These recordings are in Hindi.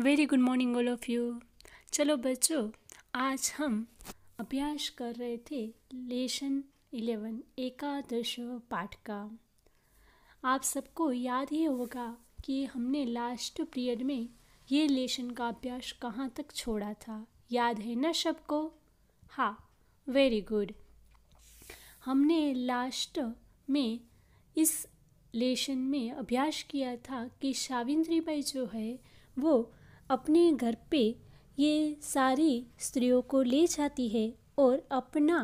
Very good morning all of you चलो बच्चों आज हम अभ्यास कर रहे थे लेशन इलेवन एकादश पाठ का आप सबको याद ही होगा कि हमने लास्ट पीरियड में ये लेशन का अभ्यास कहाँ तक छोड़ा था याद है ना सबको हाँ वेरी गुड हमने लास्ट में इस लेशन में अभ्यास किया था कि सावित्री बाई जो है वो अपने घर पे ये सारी स्त्रियों को ले जाती है और अपना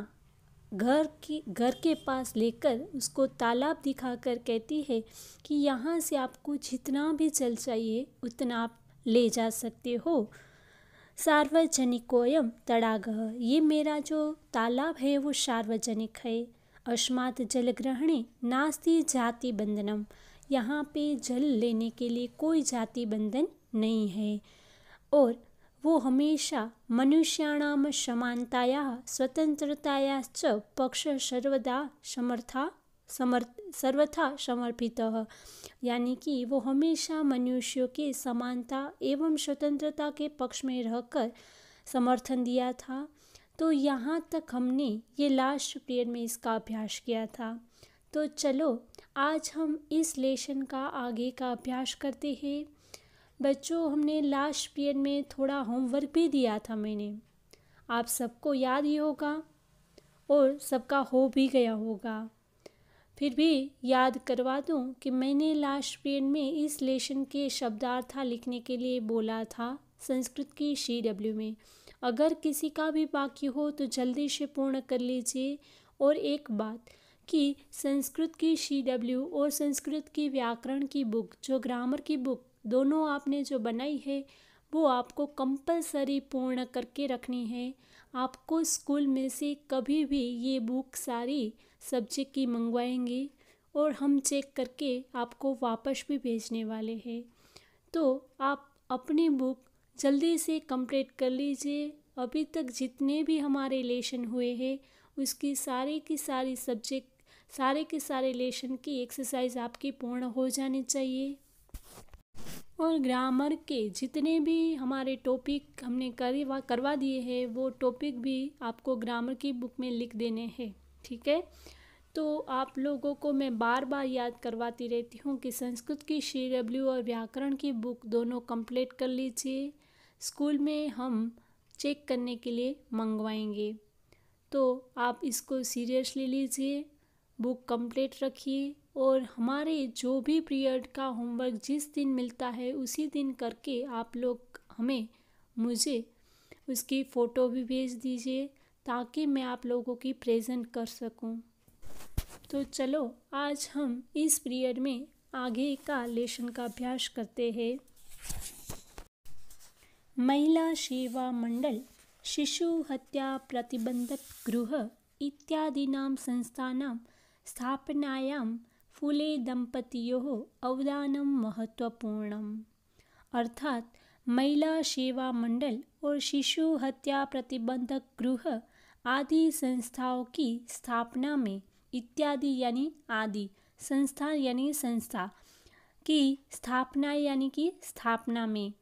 घर के घर के पास लेकर उसको तालाब दिखाकर कहती है कि यहाँ से आपको जितना भी जल चाहिए उतना आप ले जा सकते हो सार्वजनिकोयम तड़ागह ये मेरा जो तालाब है वो सार्वजनिक है अस्मात जलग्रहणे नास्ती जाति बंधनम यहाँ पे जल लेने के लिए कोई जाति बंधन नहीं है और वो हमेशा मनुष्याणाम समानताया स्वतंत्रताया च पक्ष सर्वदा समर्था समर्थ सर्वथा समर्पित यानी कि वो हमेशा मनुष्यों के समानता एवं स्वतंत्रता के पक्ष में रहकर समर्थन दिया था तो यहाँ तक हमने ये लास्ट पीरियड में इसका अभ्यास किया था तो चलो आज हम इस लेशन का आगे का अभ्यास करते हैं बच्चों हमने लास्ट पीरियड में थोड़ा होमवर्क भी दिया था मैंने आप सबको याद ही होगा और सबका हो भी गया होगा फिर भी याद करवा दूं कि मैंने लास्ट पीरियड में इस लेशन के शब्दार्था लिखने के लिए बोला था संस्कृत की सी डब्ल्यू में अगर किसी का भी बाकी हो तो जल्दी से पूर्ण कर लीजिए और एक बात कि संस्कृत की सी डब्ल्यू और संस्कृत की व्याकरण की बुक जो ग्रामर की बुक दोनों आपने जो बनाई है वो आपको कंपलसरी पूर्ण करके रखनी है आपको स्कूल में से कभी भी ये बुक सारी सब्जेक्ट की मंगवाएंगे और हम चेक करके आपको वापस भी भेजने वाले हैं तो आप अपनी बुक जल्दी से कंप्लीट कर लीजिए अभी तक जितने भी हमारे लेशन हुए हैं उसकी सारे की सारी सब्जेक्ट सारे के सारे लेशन की एक्सरसाइज आपकी पूर्ण हो जानी चाहिए और ग्रामर के जितने भी हमारे टॉपिक हमने करवा करवा दिए हैं वो टॉपिक भी आपको ग्रामर की बुक में लिख देने हैं ठीक है तो आप लोगों को मैं बार बार याद करवाती रहती हूँ कि संस्कृत की सी डब्ल्यू और व्याकरण की बुक दोनों कंप्लीट कर लीजिए स्कूल में हम चेक करने के लिए मंगवाएंगे तो आप इसको सीरियसली लीजिए बुक कंप्लीट रखिए और हमारे जो भी पीरियड का होमवर्क जिस दिन मिलता है उसी दिन करके आप लोग हमें मुझे उसकी फ़ोटो भी भेज दीजिए ताकि मैं आप लोगों की प्रेजेंट कर सकूं। तो चलो आज हम इस पीरियड में आगे का लेशन का अभ्यास करते हैं महिला सेवा मंडल शिशु हत्या प्रतिबंधक गृह इत्यादि नाम संस्थान स्थापनायाम फुले दंपतियों अवदान महत्वपूर्ण अर्थात महिला सेवा मंडल और शिशु हत्या प्रतिबंधक गृह आदि संस्थाओं की स्थापना में इत्यादि यानी आदि संस्था यानी संस्था की स्थापना यानी कि स्थापना में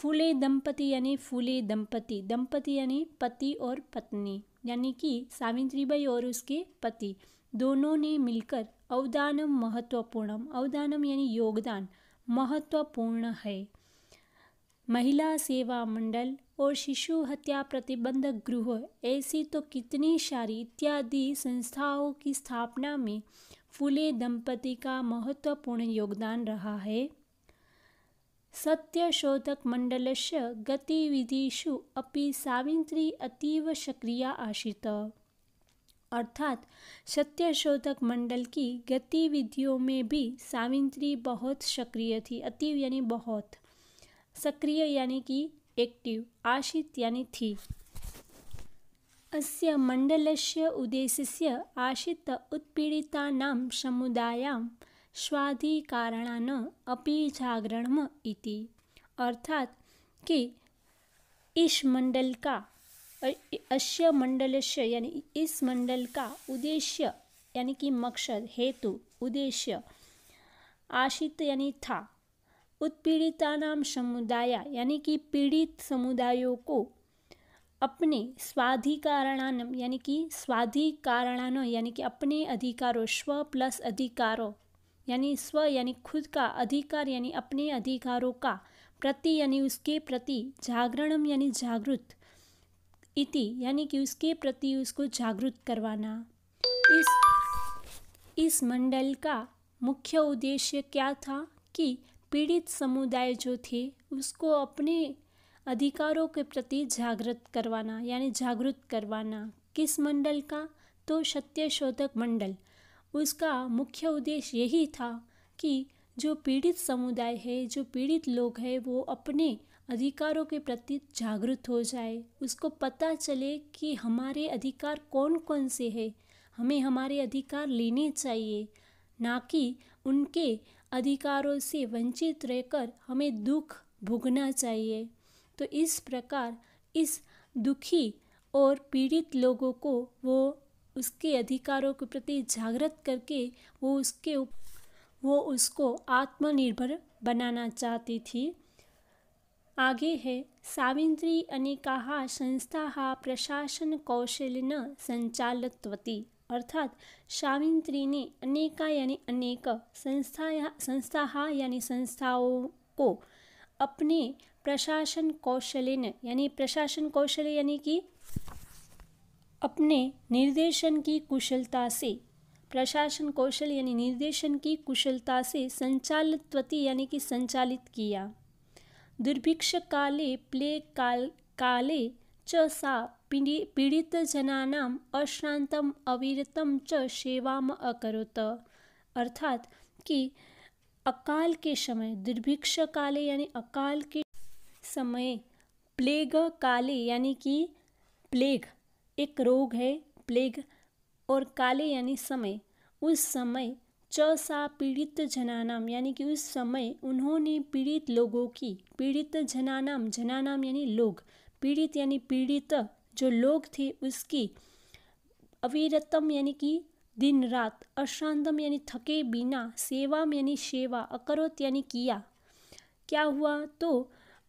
फूले दंपति यानी फूले दंपति दंपति यानी पति और पत्नी यानी कि सावित्रीबाई और उसके पति दोनों ने मिलकर अवदानम महत्वपूर्णम अवदानम यानी योगदान महत्वपूर्ण है महिला सेवा मंडल और शिशु हत्या प्रतिबंधक गृह ऐसी तो कितनी सारी इत्यादि संस्थाओं की स्थापना में फुले दंपति का महत्वपूर्ण योगदान रहा है सत्यशोधक से गतिविधिषु अपि सावित्री अतीव सक्रिया आशीत अर्थात सत्यशोधक मंडल की गतिविधियों में भी सावित्री बहुत सक्रिय थी अतीव यानी बहुत सक्रिय यानी कि एक्टिव आशित यानी थी अस्य मंडलस्य उद्देश्य आशित उत्पीड़िता समुदाय स्वाधिकारणन अपी जागरण इति अर्थात कि इस मंडल का अश्य मंडलश्य यानी इस मंडल का उद्देश्य यानी कि मकसद हेतु उद्देश्य आशित यानी था उत्पीड़िता नाम समुदाय यानी कि पीड़ित समुदायों को अपने स्वाधिकारणान यानी कि स्वाधिकारणानो यानी कि अपने अधिकारों स्व प्लस अधिकारों यानी स्व यानी खुद का अधिकार यानी अपने अधिकारों का प्रति यानी उसके प्रति जागरणम यानी जागृत इति यानी कि उसके प्रति उसको जागरूक करवाना इस इस मंडल का मुख्य उद्देश्य क्या था कि पीड़ित समुदाय जो थे उसको अपने अधिकारों के प्रति जागृत करवाना यानी जागृत करवाना किस मंडल का तो सत्यशोधक मंडल उसका मुख्य उद्देश्य यही था कि जो पीड़ित समुदाय है जो पीड़ित लोग हैं वो अपने अधिकारों के प्रति जागरूक हो जाए उसको पता चले कि हमारे अधिकार कौन कौन से हैं हमें हमारे अधिकार लेने चाहिए ना कि उनके अधिकारों से वंचित रहकर हमें दुख भोगना चाहिए तो इस प्रकार इस दुखी और पीड़ित लोगों को वो उसके अधिकारों के प्रति जागृत करके वो उसके वो उसको आत्मनिर्भर बनाना चाहती थी आगे है सावित्री संस्था प्रशासन प्रशासनकौशलेन संचालकवती अर्थात सावित्री ने अनेका यानी अनेक संस्थाया संस्था यानी संस्थाओं को अपने प्रशासन कौशलन यानी प्रशासन कौशल यानी कि अपने निर्देशन की कुशलता से प्रशासन कौशल यानी निर्देशन की कुशलता से संचालितवती यानी कि संचालित किया काले प्लेग् काल काले च सा पीडि पीडितजनानाम् अश्रान्तम् अविरतं च सेवाम अकरोत अर्थात कि अकाल के समय दुर्भिक्ष काले यानी अकाल के समय प्लेग काले यानी कि प्लेग एक रोग है प्लेग और काले यानी समय उस समय च सा पीड़ित जनानाम यानी कि उस समय उन्होंने पीड़ित लोगों की पीड़ित जनानाम जनानाम यानी लोग पीड़ित यानी पीड़ित जो लोग थे उसकी अविरतम यानी कि दिन रात अशांतम यानी थके बिना सेवाम यानी सेवा अकरोत यानी किया क्या हुआ तो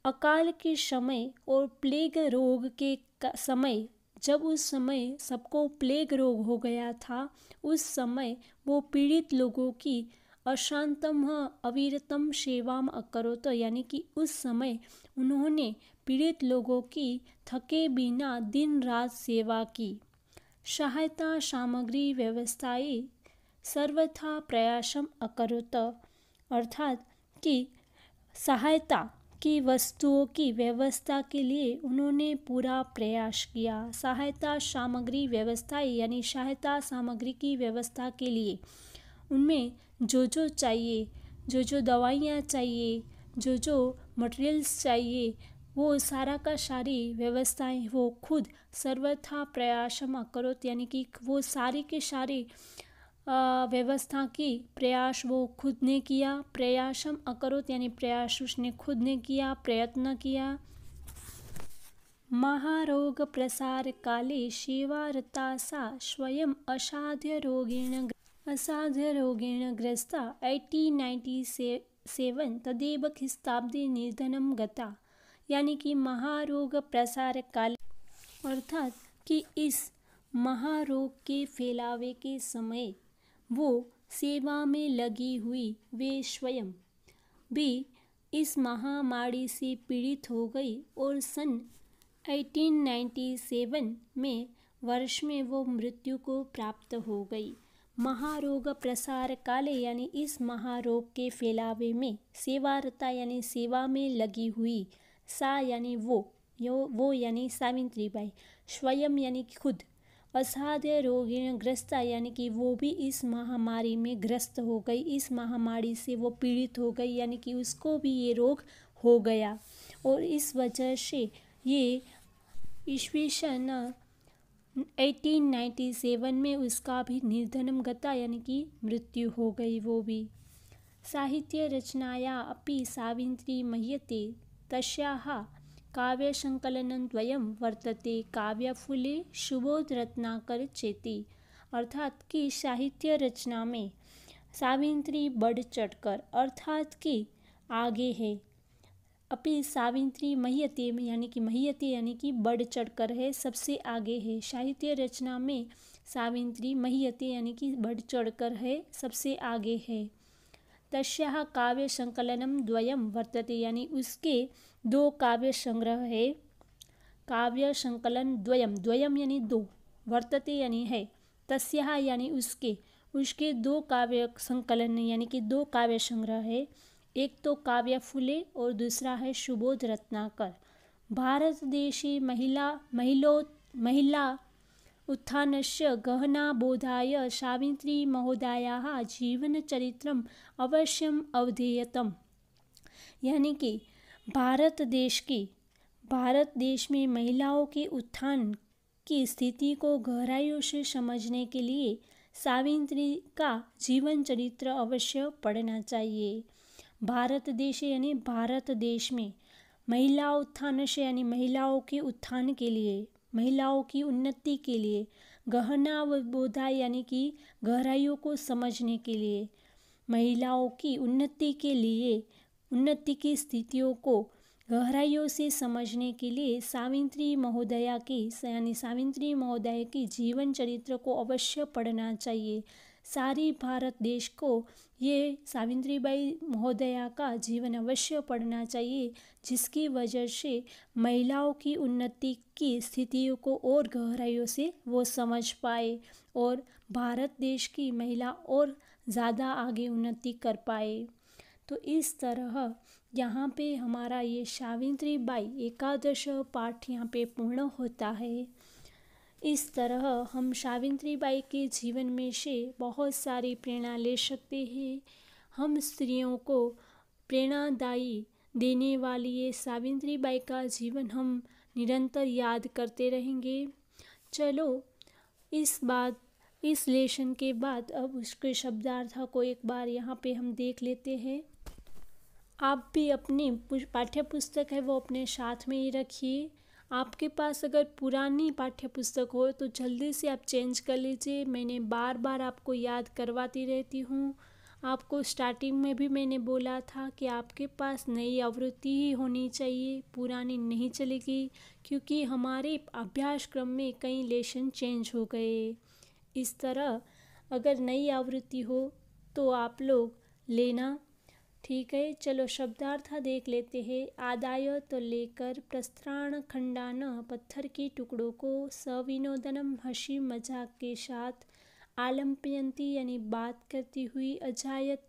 अकाल के समय और प्लेग रोग के समय जब उस समय सबको प्लेग रोग हो गया था उस समय वो पीड़ित लोगों की अशांतम अविरतम सेवाम तो यानी कि उस समय उन्होंने पीड़ित लोगों की थके बिना दिन रात सेवा की सहायता सामग्री व्यवस्थाएं सर्वथा प्रयासम अकरोत अर्थात कि सहायता की वस्तुओं की व्यवस्था के लिए उन्होंने पूरा प्रयास किया सहायता सामग्री व्यवस्था यानी सहायता सामग्री की व्यवस्था के लिए उनमें जो जो चाहिए जो जो दवाइयाँ चाहिए जो जो मटेरियल्स चाहिए वो सारा का सारी व्यवस्थाएं वो खुद सर्वथा प्रयासमा करो यानी कि वो सारी के सारी व्यवस्था की प्रयास वो खुद ने किया प्रयासम अकरोत यानी प्रयास उसने खुद ने किया प्रयत्न किया महारोग प्रसार काले शिवारता सा स्वयं असाध्य रोगेण असाध्य रोगेण ग्रस्ता एटी नाइन्टी से सेवन तदेव खिस्ताब्दी निर्धनम गता यानी कि महारोग प्रसार काल अर्थात कि इस महारोग के फैलावे के समय वो सेवा में लगी हुई वे स्वयं भी इस महामारी से पीड़ित हो गई और सन 1897 में वर्ष में वो मृत्यु को प्राप्त हो गई महारोग प्रसार काले यानी इस महारोग के फैलावे में सेवारता यानी सेवा में लगी हुई सा यानी वो यो वो यानी सावित्रीबाई स्वयं यानी खुद असाध्य रोगिण ग्रस्ता यानी कि वो भी इस महामारी में ग्रस्त हो गई इस महामारी से वो पीड़ित हो गई यानी कि उसको भी ये रोग हो गया और इस वजह से ये ईस्वी सन 1897 में उसका भी निर्धनम गता यानी कि मृत्यु हो गई वो भी साहित्य रचनाया अपि सावित्री मह्यते तस्याः काव्यसङ्कलनद्वयं वर्तते काव्याफुले सुबोधरत्नाकर चेति अर्थात की साहित्य रचना में सावित्री बढ़ चढ़कर अर्थात की आगे है अपनी सावित्री मह्यते यानी कि महियती यानी कि बढ़ चढ़कर है सबसे आगे है साहित्य रचना में सावित्री मह्यते यानी कि बढ़ चढ़कर है सबसे आगे है तस्या काव्य संकलनम द्वयम वर्तते यानी उसके दो काव्य संग्रह है काव्य संकलन द्वयम द्वयम यानी दो वर्तते यानी है तस्या यानी उसके उसके दो काव्य संकलन यानी कि दो काव्य संग्रह है एक तो काव्य फुले और दूसरा है सुबोध रत्नाकर भारत देशी महिला महिलो महिला से गहना बोधाय सावित्री जीवन चरित्रम अवश्यम अवधेयतम यानी कि भारत देश की भारत देश में महिलाओं के उत्थान की स्थिति को गहराइयों से समझने के लिए सावित्री का जीवन चरित्र अवश्य पढ़ना चाहिए भारत देश यानी भारत देश में महिला उत्थान से यानी महिलाओं के उत्थान के लिए महिलाओं की उन्नति के लिए गहना बोधा यानी कि गहराइयों को समझने के लिए महिलाओं की उन्नति के लिए उन्नति की स्थितियों को गहराइयों से समझने के लिए सावित्री महोदया की यानी सावित्री महोदय की जीवन चरित्र को अवश्य पढ़ना चाहिए सारी भारत देश को ये सावित्री बाई महोदया का जीवन अवश्य पढ़ना चाहिए जिसकी वजह से महिलाओं की उन्नति की स्थितियों को और गहराइयों से वो समझ पाए और भारत देश की महिला और ज़्यादा आगे उन्नति कर पाए तो इस तरह यहाँ पे हमारा ये सावित्री बाई एकादश पाठ यहाँ पे पूर्ण होता है इस तरह हम सावित्री बाई के जीवन में से बहुत सारी प्रेरणा ले सकते हैं हम स्त्रियों को प्रेरणादायी देने वाली ये सावित्री बाई का जीवन हम निरंतर याद करते रहेंगे चलो इस बात इस लेशन के बाद अब उसके शब्दार्थ को एक बार यहाँ पे हम देख लेते हैं आप भी अपनी पाठ्य पुस्तक है वो अपने साथ में ही रखिए आपके पास अगर पुरानी पाठ्य पुस्तक हो तो जल्दी से आप चेंज कर लीजिए मैंने बार बार आपको याद करवाती रहती हूँ आपको स्टार्टिंग में भी मैंने बोला था कि आपके पास नई आवृत्ति ही होनी चाहिए पुरानी नहीं चलेगी क्योंकि हमारे अभ्यास क्रम में कई लेशन चेंज हो गए इस तरह अगर नई आवृत्ति हो तो आप लोग लेना ठीक है चलो शब्दार्थ देख लेते हैं आदाय तो लेकर प्रस्त्राण खंडान पत्थर के टुकड़ों को सविनोदनम हंसी मजाक के साथ आलम्पयंती यानी बात करती हुई अजायत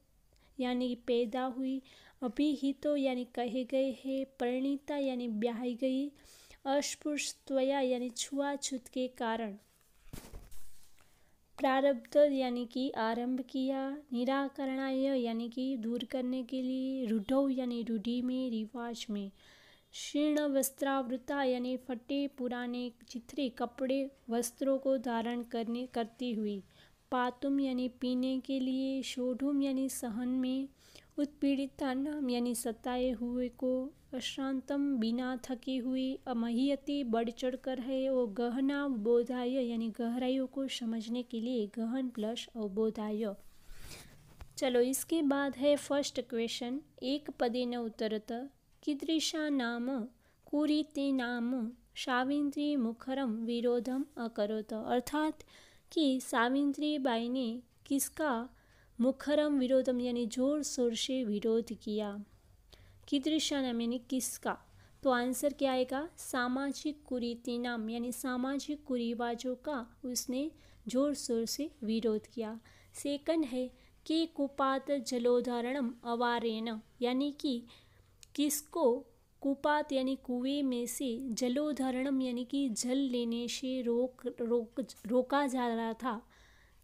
यानी पैदा हुई अभिहितो यानी कहे गए है परिणीता यानी ब्याही गई अस्पृश्तया यानी छुआछूत के कारण प्रारब्ध यानी कि आरंभ किया निराकरणाय यानी कि दूर करने के लिए रूढ़ो यानी रूढ़ी में रिवाज में क्षीर्ण वस्त्रावृता यानी फटे पुराने चित्रे कपड़े वस्त्रों को धारण करने करती हुई पातुम यानी पीने के लिए शोधुम यानी सहन में उत्पीड़िता नाम यानी सताए हुए को अशांतम बिना थके हुए अमहियते बढ़ चढ़ कर है और गहना बोधाय यानी गहराइयों को समझने के लिए गहन प्लस अवबोधाय चलो इसके बाद है फर्स्ट क्वेश्चन एक पदे न उतरत कीदृशा नाम कुरीते नाम सावित्री मुखरम विरोधम अकरोत अर्थात कि सावित्री बाई ने किसका मुखरम विरोधम यानी जोर शोर से विरोध किया नाम यानी किसका तो आंसर क्या आएगा सामाजिक कुरीति नाम यानी सामाजिक कुरीवाजों का उसने जोर शोर से विरोध किया सेकंड है के कुपात जलोदाहरणम अवारेण यानी कि किसको कुपात यानी कुएं में से जलोधरणम यानी कि जल लेने से रोक रोक रोका जा रहा था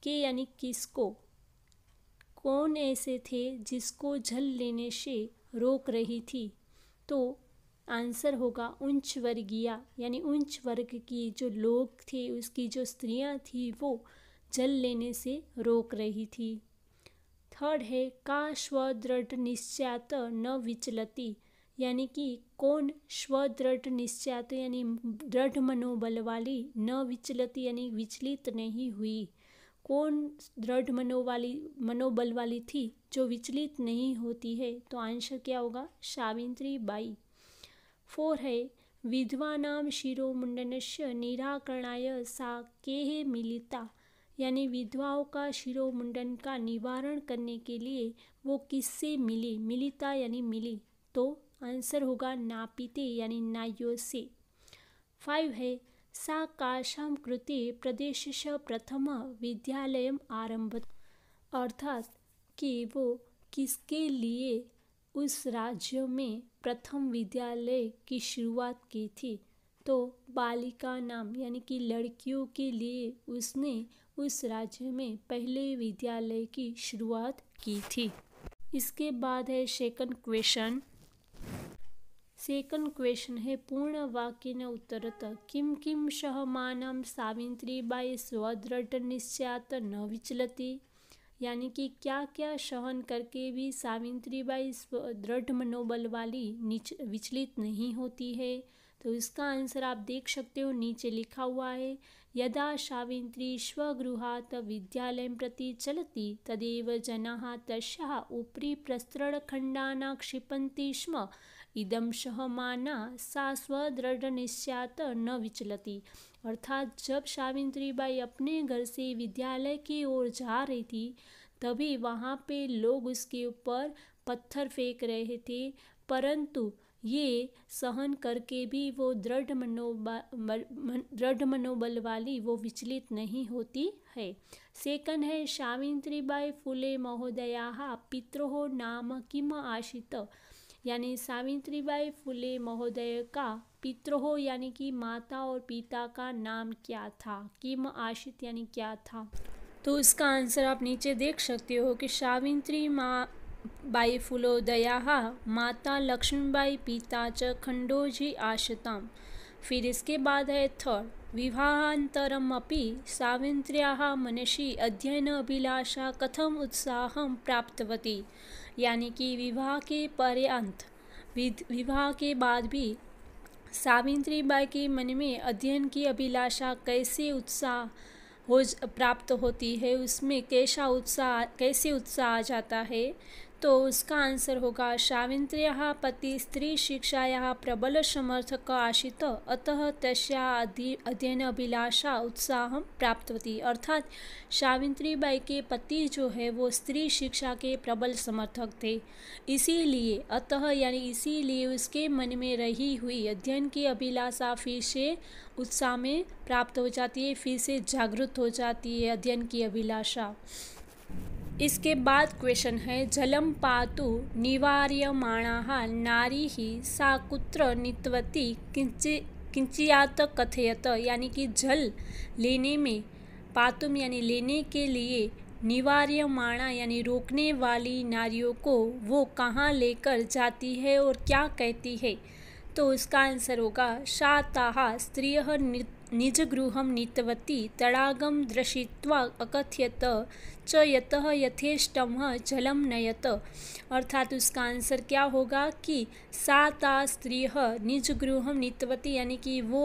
कि यानी किसको कौन ऐसे थे जिसको जल लेने से रोक रही थी तो आंसर होगा उच्च वर्गीय यानी उच्च वर्ग की जो लोग थे उसकी जो स्त्रियां थी वो जल लेने से रोक रही थी थर्ड है का स्वदृढ़ निश्चात न विचलती यानी कि कौन स्वदृढ़ निश्चात यानी दृढ़ मनोबल वाली न विचलती यानी विचलित नहीं हुई कौन दृढ़ मनोवाली मनोबल वाली थी जो विचलित नहीं होती है तो आंसर क्या होगा सावित्री बाई फोर है विधवा नाम शिरो मुंडनश्य निराकरणाय सा के मिलिता यानी विधवाओं का शिरो मुंडन का निवारण करने के लिए वो किससे मिली मिलिता यानी मिली तो आंसर होगा नापीते यानी नाइयों से फाइव है साकाशाम कृति कृते प्रथम विद्यालय आरंभ अर्थात कि वो किसके लिए उस राज्य में प्रथम विद्यालय की शुरुआत की थी तो बालिका नाम यानी कि लड़कियों के लिए उसने उस राज्य में पहले विद्यालय की शुरुआत की थी इसके बाद है सेकंड क्वेश्चन सेकंड क्वेश्चन है पूर्ण वाक्य ने उत्तरत किम किम सावित्री बाई स्वदृढ़ निश्चात न विचलती यानी कि क्या क्या सहन करके भी बाई स्वदृढ़ मनोबल वाली निच विचलित नहीं होती है तो इसका आंसर आप देख सकते हो नीचे लिखा हुआ है यदा सावित्री स्वगृहात विद्यालय प्रति चलती तदेव जना तस्या प्रसृण खंडा क्षिपंती स्म इदम सहमाना सा स्वदृढ़ निश्चात न विचलती अर्थात जब सावित्री बाई अपने घर से विद्यालय की ओर जा रही थी तभी वहाँ पे लोग उसके ऊपर पत्थर फेंक रहे थे परंतु ये सहन करके भी वो दृढ़ मनोबल दृढ़ मनोबल वाली वो विचलित नहीं होती है सेकंड है सावित्रीबाई फुले महोदया पित्रो नाम किम आशित यानी सावित्रीबाई फुले महोदय का पितरोह यानी कि माता और पिता का नाम क्या था किम आशित यानी क्या था तो इसका आंसर आप नीचे देख सकते हो कि सावित्री माँ बाई फुलोदया माता लक्ष्मीबाई पिता च खंडोजी आशताम फिर इसके बाद है थर्ड विवाहान्तरम् अपि साविन्त्र्याः मनसि अध्ययन अभिलाषा कथम् उत्साहं प्राप्तवती यानी कि विवाह के पर्यांत विवाह के बाद भी सावित्री बाई के मन में अध्ययन की अभिलाषा कैसे उत्साह हो प्राप्त होती है उसमें कैसा उत्साह कैसे उत्साह आ जाता है तो उसका आंसर होगा सावित्र्या पति स्त्री शिक्षाया प्रबल समर्थक आशित अतः तस्या अध्ययन अभिलाषा उत्साह प्राप्तवती अर्थात बाई के पति जो है वो स्त्री शिक्षा के प्रबल समर्थक थे इसीलिए अतः यानी इसीलिए उसके मन में रही हुई अध्ययन की अभिलाषा फिर से उत्साह में प्राप्त हो जाती है फिर से जागृत हो जाती है अध्ययन की अभिलाषा इसके बाद क्वेश्चन है जलम पातु निवार्यमाणा नारी ही सा कुत्र नितवती किंचि किंचियात कथयत यानी कि जल लेने में पातुम यानी लेने के लिए निवार्यमाणा यानी रोकने वाली नारियों को वो कहाँ लेकर जाती है और क्या कहती है तो इसका आंसर होगा शाताहा नृत्य निज गृह नीतवती तड़ागम दर्शयित्वा अकथयत च यत यथेष्टम जलम नयत अर्थात उसका आंसर क्या होगा कि सा स्त्री निज गृह नीतवती यानी कि वो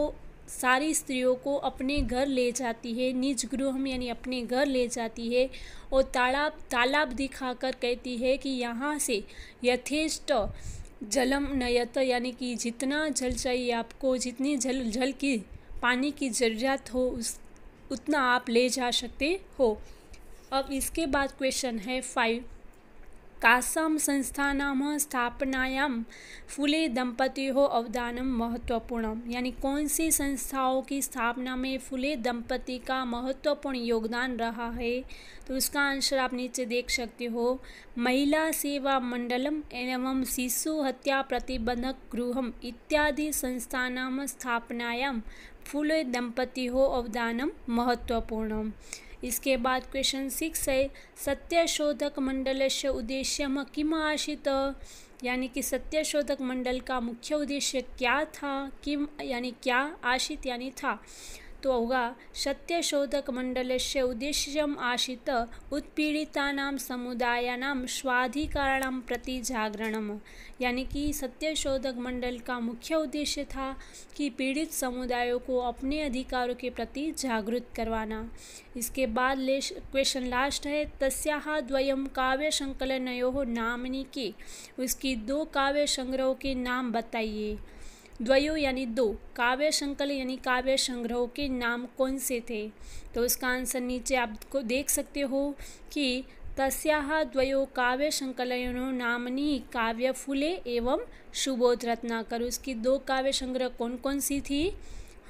सारी स्त्रियों को अपने घर ले जाती है निज गृह यानी अपने घर ले जाती है और तालाब तालाब दिखाकर कहती है कि यहाँ से यथेष्ट जलम नयत यानी कि जितना जल चाहिए आपको जितनी जल जल की पानी की ज़रूरत हो उस उतना आप ले जा सकते हो अब इसके बाद क्वेश्चन है फाइव कासम संस्थानां फूले फुले दंपतियों अवदान महत्वपूर्ण यानी कौन सी संस्थाओं की स्थापना में फुले दंपति का महत्वपूर्ण योगदान रहा है तो उसका आंसर आप नीचे देख सकते हो महिला सेवा मंडलम एवं शिशु हत्या प्रतिबंधक गृहम इत्यादि संस्थान स्थापनायां फुले दंपतियों अवदान महत्वपूर्ण इसके बाद क्वेश्चन सिक्स है सत्यशोधक मंडल से उद्देश्य किम आशित यानी कि सत्यशोधक मंडल का मुख्य उद्देश्य क्या था किम यानी क्या आशित यानी था सत्यशोधक मंडल से उद्देश्य आशीत उत्पीड़िता समुदायना स्वाधिकरण प्रति जागरण यानी कि सत्यशोधक मंडल का मुख्य उद्देश्य था कि पीड़ित समुदायों को अपने अधिकारों के प्रति जागृत करवाना इसके बाद क्वेश्चन लास्ट है तस्याः काव्य काव्यसंकलनयोः नामनी के उसकी दो काव्य संग्रहों के नाम बताइए द्वयो यानी दो काव्य संकल यानी काव्य संग्रहों के नाम कौन से थे तो इसका आंसर नीचे आपको देख सकते हो कि तस्या द्वयो काव्य संकलनों नामनी काव्य फूले एवं सुबोध रत्नाकर उसकी दो काव्य संग्रह कौन कौन सी थी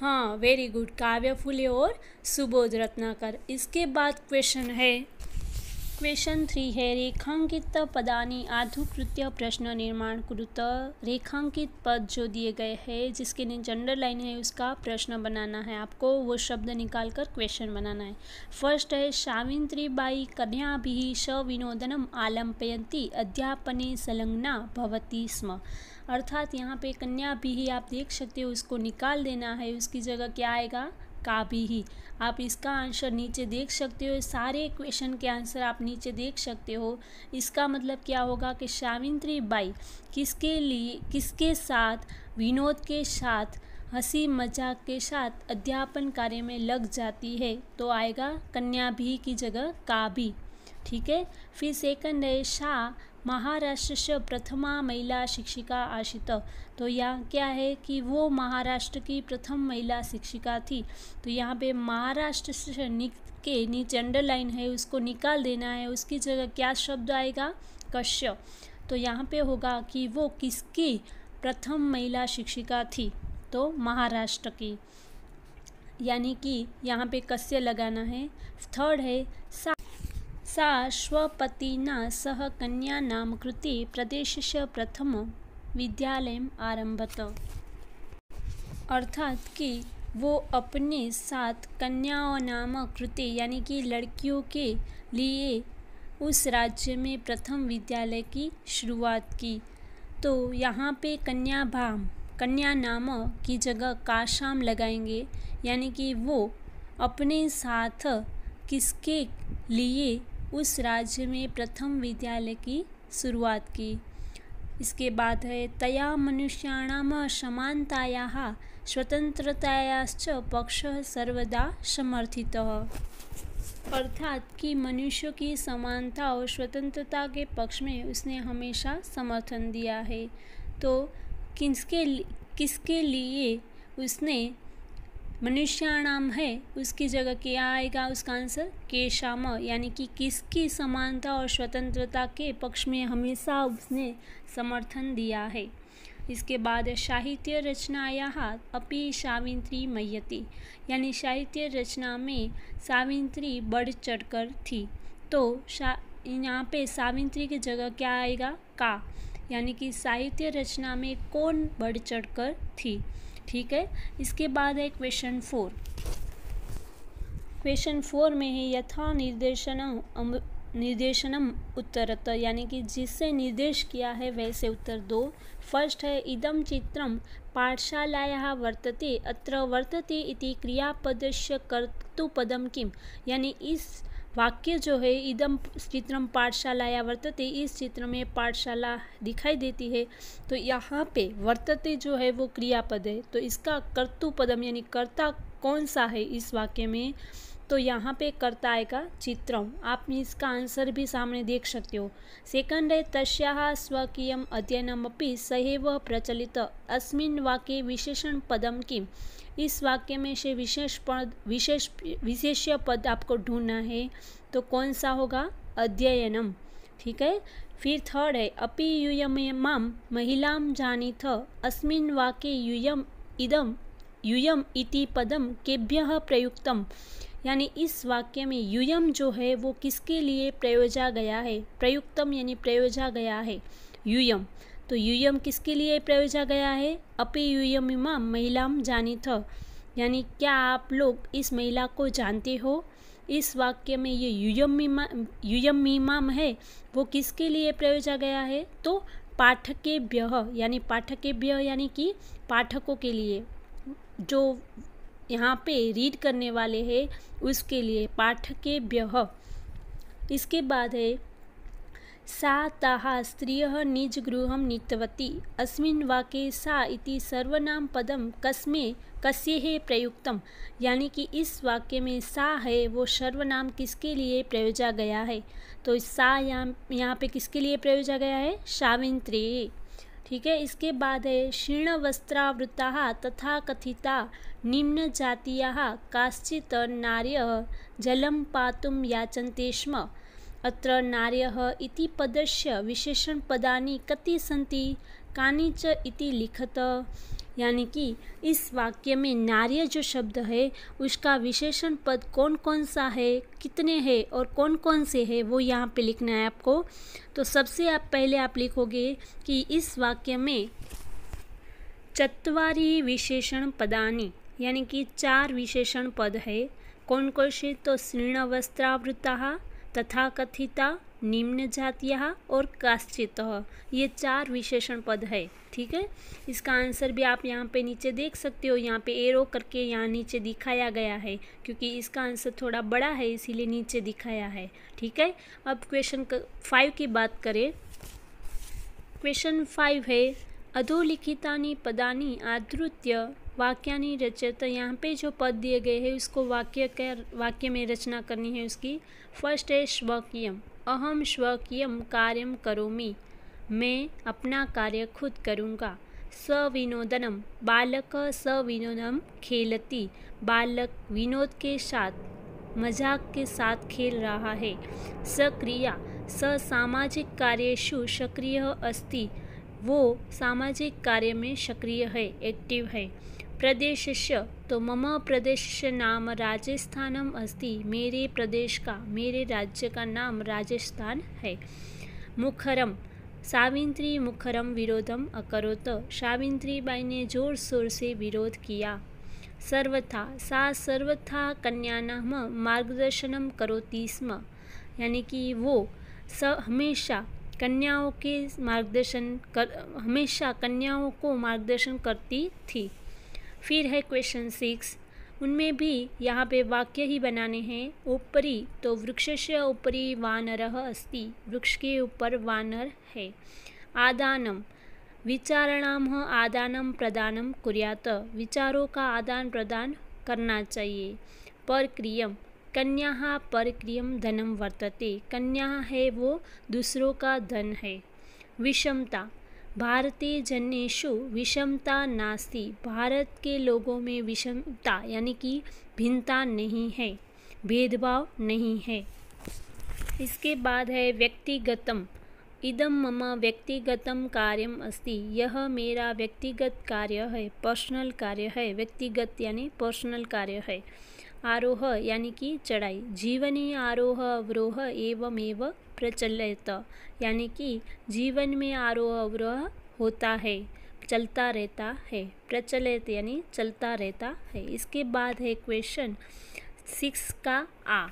हाँ वेरी गुड काव्य फूले और सुबोध रत्नाकर इसके बाद क्वेश्चन है क्वेश्चन थ्री है रेखांकित पदानी आधुकृत्य प्रश्न निर्माण कृत रेखांकित पद जो दिए गए हैं जिसके लिए जनरल लाइन है उसका प्रश्न बनाना है आपको वो शब्द निकाल कर क्वेश्चन बनाना है फर्स्ट है सावित्री बाई कन्या भी सविनोदनम आलम्पयंती अध्यापने संलग्ना भवती स्म अर्थात यहाँ पे कन्या भी आप देख सकते हो उसको निकाल देना है उसकी जगह क्या आएगा का भी ही आप इसका आंसर नीचे देख सकते हो सारे क्वेश्चन के आंसर आप नीचे देख सकते हो इसका मतलब क्या होगा कि सावित्री बाई किसके लिए किसके साथ विनोद के साथ हंसी मजाक के साथ अध्यापन कार्य में लग जाती है तो आएगा कन्या भी की जगह का भी ठीक है फिर सेकंड है शाह महाराष्ट्र से प्रथमा महिला शिक्षिका आशित तो यहाँ क्या है कि वो महाराष्ट्र की प्रथम महिला शिक्षिका थी तो यहाँ पे महाराष्ट्र से निक के नीचे अंडरलाइन है उसको निकाल देना है उसकी जगह क्या शब्द आएगा कश्य तो यहाँ पे होगा कि वो किसकी प्रथम महिला शिक्षिका थी तो महाराष्ट्र की यानी कि यहाँ पे कश्य लगाना है थर्ड है सा सा स्वपतिना सह कन्यानां कृते प्रदेशस्य प्रथमं विद्यालयम् आरम्भत अर्थात कि वो अपने साथ कन्याओं नाम कृते यानी कि लड़कियों के लिए उस राज्य में प्रथम विद्यालय की शुरुआत की तो यहाँ पे कन्या भाम कन्या नाम की जगह काशाम लगाएंगे यानी कि वो अपने साथ किसके लिए उस राज्य में प्रथम विद्यालय की शुरुआत की इसके बाद है तया मनुष्याणाम समानताया स्वतंत्रतायाश्च पक्ष सर्वदा समर्थित अर्थात कि मनुष्य की समानता और स्वतंत्रता के पक्ष में उसने हमेशा समर्थन दिया है तो किसके किसके लिए उसने मनुष्याणाम है उसकी जगह क्या आएगा उसका आंसर केशाम यानी कि किसकी समानता और स्वतंत्रता के पक्ष में हमेशा उसने समर्थन दिया है इसके बाद साहित्य रचनाया अपि सावित्री मयती यानी साहित्य रचना में सावित्री बढ़ चढ़कर थी तो यहाँ पे सावित्री की जगह क्या आएगा का यानी कि साहित्य रचना में कौन बढ़ चढ़कर थी ठीक है इसके बाद है क्वेश्चन फोर क्वेश्चन फोर में है यथा निर्देशन निर्देशनम उत्तरतर यानी कि जिससे निर्देश किया है वैसे उत्तर दो फर्स्ट है इदम चित्रम पाठशालाया वर्तते अत्र वर्तते इति से कर्तुपदम किम यानी इस वाक्य जो है इदम चित्रम पाठशालाया वर्तते इस चित्र में पाठशाला दिखाई देती है तो यहाँ पे वर्तते जो है वो क्रियापद है तो इसका कर्तुपदम यानी कर्ता कौन सा है इस वाक्य में तो यहाँ पे कर्ता आएगा चित्रम आप इसका आंसर भी सामने देख सकते हो सेकंड है तस्या स्वकीय अध्ययनमी सहेव प्रचलित अस्मिन वाक्य विशेषण पदम किम इस वाक्य में से विशेष पद विशेष विशेष्य पद आपको ढूंढना है तो कौन सा होगा अध्ययनम ठीक है फिर थर्ड है अपि यूयम माम महिलाम थ अस्मिन वाक्य यूयम इदम यूयम इति पदम केभ्य प्रयुक्तम यानी इस वाक्य में यूयम जो है वो किसके लिए प्रयोजा गया है प्रयुक्तम यानी प्रयोजा गया है यूयम तो यूयम किसके लिए प्रयोजा गया है अपि इमा महिलाम जानी थ यानी क्या आप लोग इस महिला को जानते हो इस वाक्य में ये यूयम युयमीमाम है वो किसके लिए प्रयोजा गया है तो पाठकेभ्य यानी पाठकेभ्य यानी कि पाठकों के लिए जो यहाँ पे रीड करने वाले हैं उसके लिए पाठकेभ्य इसके बाद है सा निज गृह नीतवती अस्मिन् वाक्ये सा इति सर्वनाम पदम कस्मे कस्य है प्रयुक्तम यानी कि इस वाक्य में सा है वो सर्वनाम किसके लिए प्रयोजा गया है तो सा यहाँ यहाँ पे किसके लिए प्रयोजा गया है सावित्री ठीक है इसके बाद है क्षीण वस्त्रावृता तथा कथिता निम्न जातीया काश्चित नार्य जलम पातुम याचंते स्म अत्र नार्यः इति पदस्य विशेषणपदानि कति सन्ति कानि च इति लिखत यानी कि इस वाक्य में नार्य जो शब्द है उसका विशेषण पद कौन कौन सा है कितने है और कौन कौन से है वो यहाँ पे लिखना है आपको तो सबसे आप पहले आप लिखोगे कि इस वाक्य में चतवारी विशेषण पदानी यानी कि चार विशेषण पद है कौन कौन से तो वस्त्रावृता तथा कथिता निम्न जातिया और काश्चित ये चार विशेषण पद है ठीक है इसका आंसर भी आप यहाँ पे नीचे देख सकते हो यहाँ पे एरो करके यहाँ नीचे दिखाया गया है क्योंकि इसका आंसर थोड़ा बड़ा है इसीलिए नीचे दिखाया है ठीक है अब क्वेश्चन फाइव की बात करें क्वेश्चन फाइव है अधोलिखितानी पदानी आदृत्य वाक्यानि रचे तो यहाँ पे जो पद दिए गए हैं उसको वाक्य के वाक्य में रचना करनी है उसकी फर्स्ट है स्वकीयम अहम स्वकीयम कार्यम करोमी मैं अपना कार्य खुद करूँगा सविनोदनम बालक सविनोदम खेलती बालक विनोद के साथ मजाक के साथ खेल रहा है सक्रिया स सामाजिक कार्यशु सक्रिय अस्ति वो सामाजिक कार्य में सक्रिय है एक्टिव है से तो मम प्रदेश नाम राजस्थान अस्ति मेरे प्रदेश का मेरे राज्य का नाम राजस्थान है मुखरम सावित्री मुखरम विरोधम अकरोत सावित्री बाई ने जोर शोर से विरोध किया सर्वथा सा सर्वथा कन्यानाम मार्गदर्शनम करोती स्म यानी कि वो स हमेशा कन्याओं के मार्गदर्शन कर हमेशा कन्याओं को मार्गदर्शन करती थी फिर है क्वेश्चन सिक्स उनमें भी यहाँ पे वाक्य ही बनाने हैं ऊपरी तो वृक्ष से ऊपरी वानर अस्ति वृक्ष के ऊपर वानर है आदानम विचारणाम आदानम प्रदानम कुरियात विचारों का आदान प्रदान करना चाहिए पर क्रियम कन्या पर क्रियम धनम वर्तते कन्या है वो दूसरों का धन है विषमता भारतीय जनेशु विषमता नास्ती भारत के लोगों में विषमता यानी कि भिन्नता नहीं है भेदभाव नहीं है इसके बाद है व्यक्तिगतम इदम मम व्यक्तिगतम कार्यम अस्ति यह मेरा व्यक्तिगत कार्य है पर्सनल कार्य है व्यक्तिगत यानी पर्सनल कार्य है आरोह यानी कि चढ़ाई जीवनी आरोह अवरोह एवं प्रचलित यानी कि जीवन में आरोह अवरोह होता है चलता रहता है प्रचलित यानी चलता रहता है इसके बाद है क्वेश्चन सिक्स का आ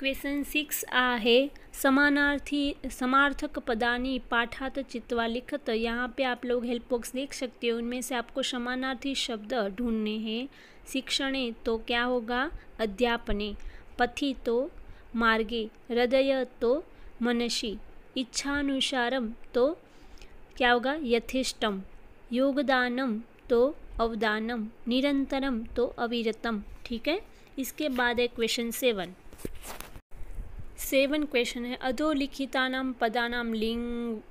क्वेश्चन सिक्स आ है समानार्थी समार्थक पदानी पाठात चित्वा लिखत यहाँ पे आप लोग हेल्प बॉक्स देख सकते हो उनमें से आपको समानार्थी शब्द ढूंढने हैं शिक्षणे तो क्या होगा अध्यापने पथि तो मार्गे हृदय तो मनसी इच्छानुसारम तो क्या होगा यथेष्टम योगदानम तो अवदानम निरंतरम तो अविरतम ठीक है इसके बाद है क्वेश्चन सेवन सेवन क्वेश्चन है पदा नाम लिंग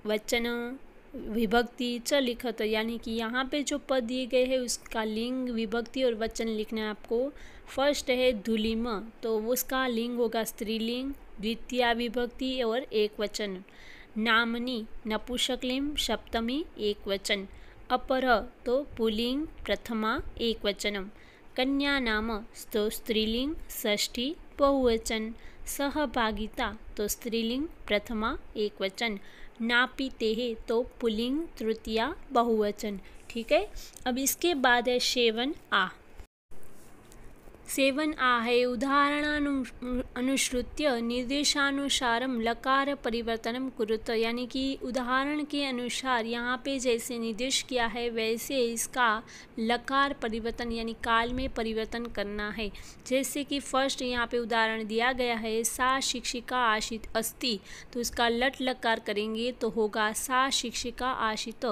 वचन विभक्ति च लिखत यानी कि यहाँ पे जो पद दिए गए हैं उसका लिंग विभक्ति और वचन लिखना है आपको फर्स्ट है धुलिम तो उसका लिंग होगा स्त्रीलिंग द्वितीय विभक्ति और एक वचन नामनी नपुषकलिंग सप्तमी एक वचन अपर तो पुलिंग प्रथमा एक वचनम कन्या नाम तो स्त्रीलिंग ष्ठी बहुवचन सहभागिता तो स्त्रीलिंग प्रथमा एक वचन नापीते है तो पुलिंग तृतीया बहुवचन ठीक है अब इसके बाद है सेवन आ सेवन आहे उदाहरणानु अनुश्रुत्य निर्देशानुसारम लकार परिवर्तन कुरुत यानी कि उदाहरण के अनुसार यहाँ पे जैसे निर्देश किया है वैसे इसका लकार परिवर्तन यानी काल में परिवर्तन करना है जैसे कि फर्स्ट यहाँ पे उदाहरण दिया गया है सा शिक्षिका आशित अस्ति तो इसका लट लकार करेंगे तो होगा सा शिक्षिका आशित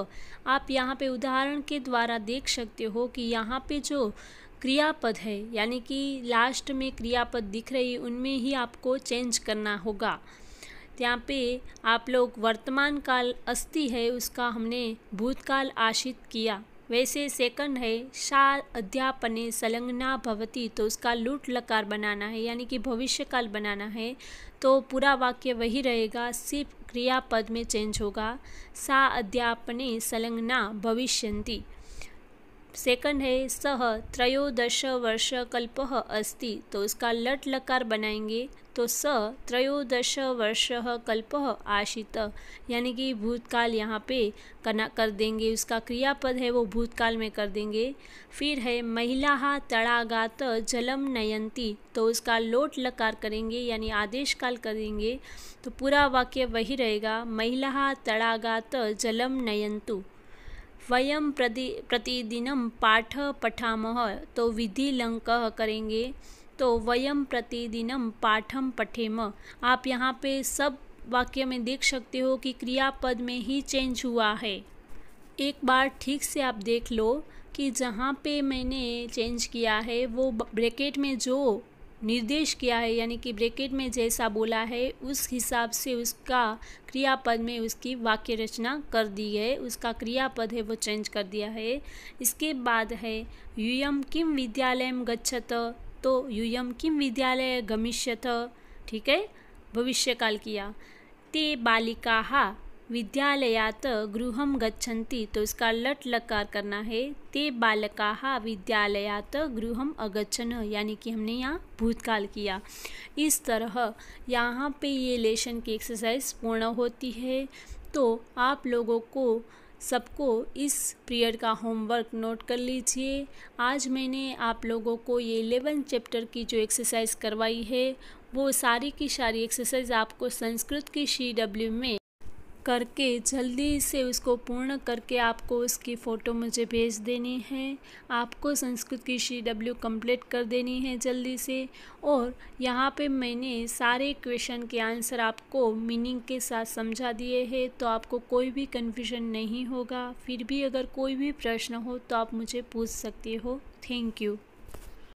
आप यहाँ पे उदाहरण के द्वारा देख सकते हो कि यहाँ पे जो क्रियापद है यानी कि लास्ट में क्रियापद दिख रही उनमें ही आपको चेंज करना होगा यहाँ पे आप लोग वर्तमान काल अस्थि है उसका हमने भूतकाल आशित किया वैसे सेकंड है शा अध्यापने संलग्ना भवती तो उसका लूट लकार बनाना है यानी कि भविष्यकाल बनाना है तो पूरा वाक्य वही रहेगा सिर्फ क्रियापद में चेंज होगा सा अध्यापने संलग्ना भविष्यंती सेकंड है सह त्रयोदश वर्ष कल्प अस्ति तो उसका लट लकार बनाएंगे तो स त्रयोदश वर्ष कल्प आशित यानी कि भूतकाल यहाँ पे करना कर देंगे उसका क्रियापद है वो भूतकाल में कर देंगे फिर है महिला तड़ागात जलम नयंती तो उसका लोट लकार करेंगे यानी आदेश काल करेंगे तो पूरा वाक्य वही रहेगा महिला तड़ागात जलम नयंतु वयम प्रति प्रतिदिन पाठ पठा तो विधि लंक करेंगे तो वयम प्रतिदिन पाठम पठेम आप यहाँ पे सब वाक्य में देख सकते हो कि क्रियापद में ही चेंज हुआ है एक बार ठीक से आप देख लो कि जहाँ पे मैंने चेंज किया है वो ब्रैकेट में जो निर्देश किया है यानी कि ब्रैकेट में जैसा बोला है उस हिसाब से उसका क्रियापद में उसकी वाक्य रचना कर दी है उसका क्रियापद है वो चेंज कर दिया है इसके बाद है यूयम किम विद्यालय गच्छत तो यूयम किम विद्यालय गमिष्यत ठीक है भविष्यकाल किया ते बालिका विद्यालयात गृहं गच्छन्ति तो इसका लट लकार करना है ते बालकाः विद्यालयात गृहम अगच्छन यानी कि हमने यहाँ भूतकाल किया इस तरह यहाँ पे ये लेशन की एक्सरसाइज पूर्ण होती है तो आप लोगों को सबको इस पीरियड का होमवर्क नोट कर लीजिए आज मैंने आप लोगों को ये इलेवन चैप्टर की जो एक्सरसाइज करवाई है वो सारी की सारी एक्सरसाइज आपको संस्कृत की सी डब्ल्यू में करके जल्दी से उसको पूर्ण करके आपको उसकी फ़ोटो मुझे भेज देनी है आपको संस्कृत की सी डब्ल्यू कम्प्लीट कर देनी है जल्दी से और यहाँ पे मैंने सारे क्वेश्चन के आंसर आपको मीनिंग के साथ समझा दिए हैं तो आपको कोई भी कन्फ्यूजन नहीं होगा फिर भी अगर कोई भी प्रश्न हो तो आप मुझे पूछ सकते हो थैंक यू